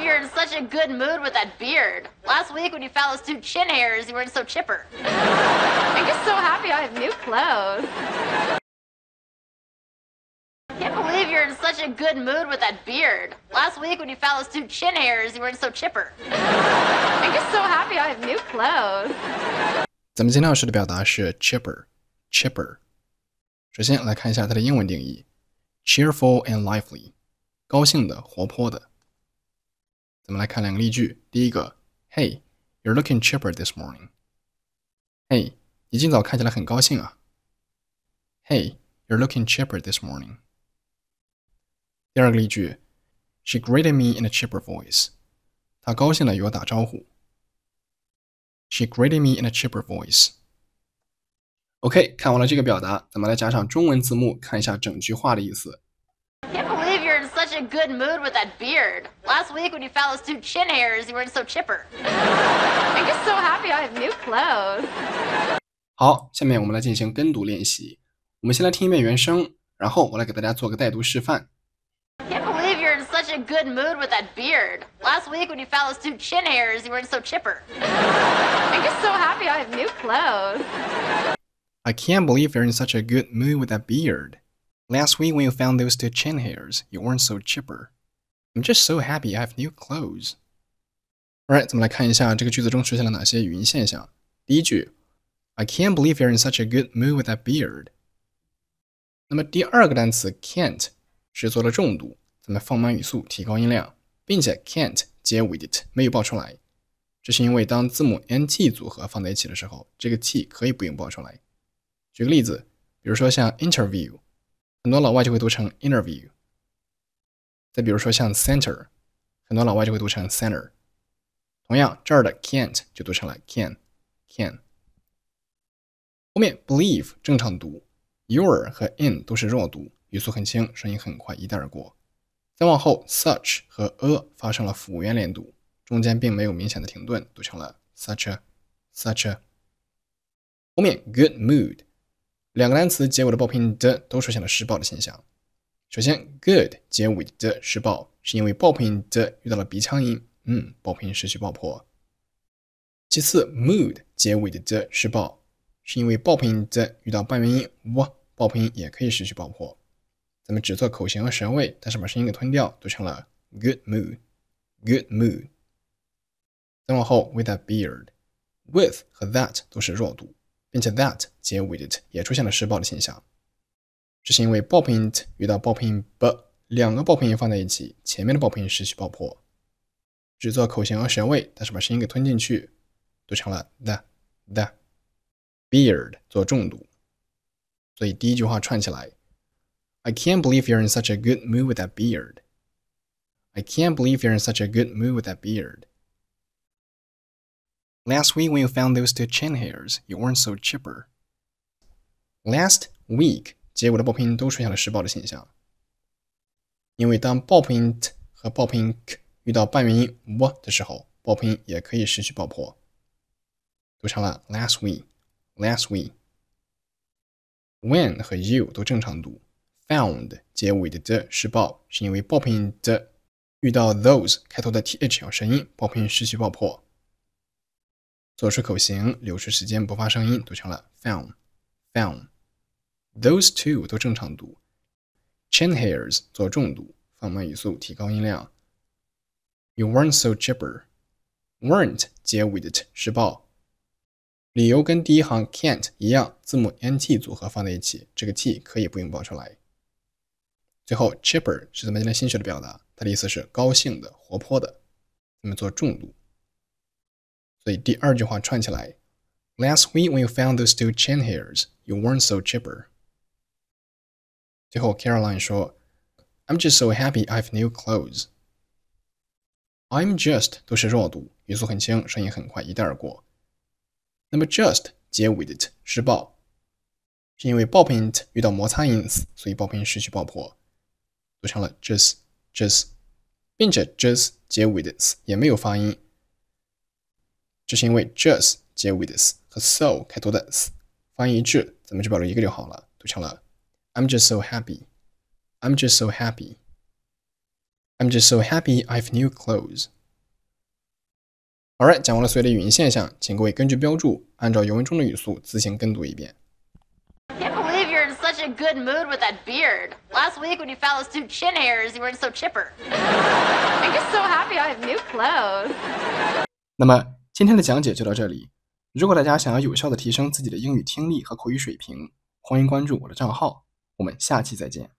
believe you're in such a good mood with that beard. Last week when you found those two chin hairs, you weren't so chipper. I'm just so happy I have new clothes. I can't believe you're in such a good mood with that beard. Last week when you found those two chin hairs, you weren't so chipper. I'm just so happy I have new clothes. 咱们今天要说的表达是 chipper, chipper。首先来看一下它的英文定义：cheerful and lively，高兴的、活泼的。咱们来看两个例句。第一个，Hey, you're looking chipper this morning. Hey，你今早看起来很高兴啊。Hey, you're looking chipper this morning. 第二个例句，She greeted me in a chipper voice. 她高兴的与我打招呼。She greeted me in a chipper voice. OK，看完了这个表达，咱们来加上中文字幕，看一下整句话的意思。a good mood with that beard. Last week when you found those two chin hairs, you weren't so chipper. I'm just so happy I have new clothes. can not believe you're in such a good mood with that beard. Last week when you found those two chin hairs, you weren't so chipper. I'm just so happy I have new clothes. I can't believe you're in such a good mood with that beard. Last week when you found those two chin hairs, you weren't so chipper. I'm just so happy I have new clothes. Alright，咱们来看一下这个句子中出现了哪些语音现象。第一句，I can't believe you're in such a good mood with that beard。那么第二个单词 can't 是做了重读，咱们放慢语速，提高音量，并且 can't 接 with it 没有爆出来，这是因为当字母 n t 组合放在一起的时候，这个 t 可以不用爆出来。举个例子，比如说像 interview。很多老外就会读成 interview。再比如说像 center，很多老外就会读成 center。同样这儿的 can t 就读成了 can can。后面 believe 正常读，your 和 in 都是弱读，语速很轻，声音很快一带而过。再往后 such 和 a 发生了辅元连读，中间并没有明显的停顿，读成了 such a such a。后面 good mood。两个单词结尾的爆破音的都出现了失爆的现象。首先，good 结尾的失爆是因为爆破音的遇到了鼻腔音，嗯，爆破音失去爆破。其次，mood 结尾的的失爆是因为爆破音的遇到半元音，哇，爆破音也可以失去爆破。咱们只做口型和舌位，但是把声音给吞掉，读成了 good mood，good mood。再往后，with a beard，with 和 that 都是弱读。并且 that 结 with it 也出现了失爆的现象，这是因为爆破音遇到爆音 b 两个爆破音放在一起，前面的爆破音失去爆破，只做口型和舌位，但是把声音给吞进去，读成了 the the beard 做重读，所以第一句话串起来，I can't believe you're in such a good mood with that beard. I can't believe you're in such a good mood with that beard. Last week when you found those two chin hairs, you weren't so chipper. Last week 结果的爆拼都出现了时爆的现象，因为当爆拼 t 和爆拼 k 遇到半元音 w 的时候，爆拼也可以失去爆破。读成了 last week，last week。when 和 you 都正常读，found 结尾的 the 失爆是因为爆拼 the 遇到 those 开头的 th 咬舌音，爆拼失去爆破。做出口型，留出时间不发声音，读成了 found found。Those two 都正常读。Chain hairs 做重读，放慢语速，提高音量。You weren't so chipper. weren't 接 w 结 it 是报。理由跟第一行 can't 一样，字母 n t 组合放在一起，这个 t 可以不用报出来。最后 chipper 是咱们今天新学的表达，它的意思是高兴的、活泼的，那么做重读。所以第二句话串起来，Last week when you found those two chin hairs, you weren't so chipper。最后 Caroline 说，I'm just so happy I've new clothes。I'm just 都是弱读，语速很轻，声音很快，一带而过。那么 just 结尾的 t 是爆，是因为爆品 t 遇到摩擦音，所以爆品失去爆破，读成了 just just，并且 just 结尾的 s 也没有发音。这是因为 just 结尾的 s 和 so 开头的 s 发音一致，咱们就保留一个就好了，读成了 I'm just so happy, I'm just so happy, I'm just so happy I've new clothes. Alright，讲完了所有的语音现象，请各位根据标注，按照原文中的语速自行跟读一遍。such a good mood with that beard. Last week when you found those two chin hairs, you weren't so chipper. I'm just so happy I have new clothes. 那么今天的讲解就到这里。如果大家想要有效的提升自己的英语听力和口语水平，欢迎关注我的账号。我们下期再见。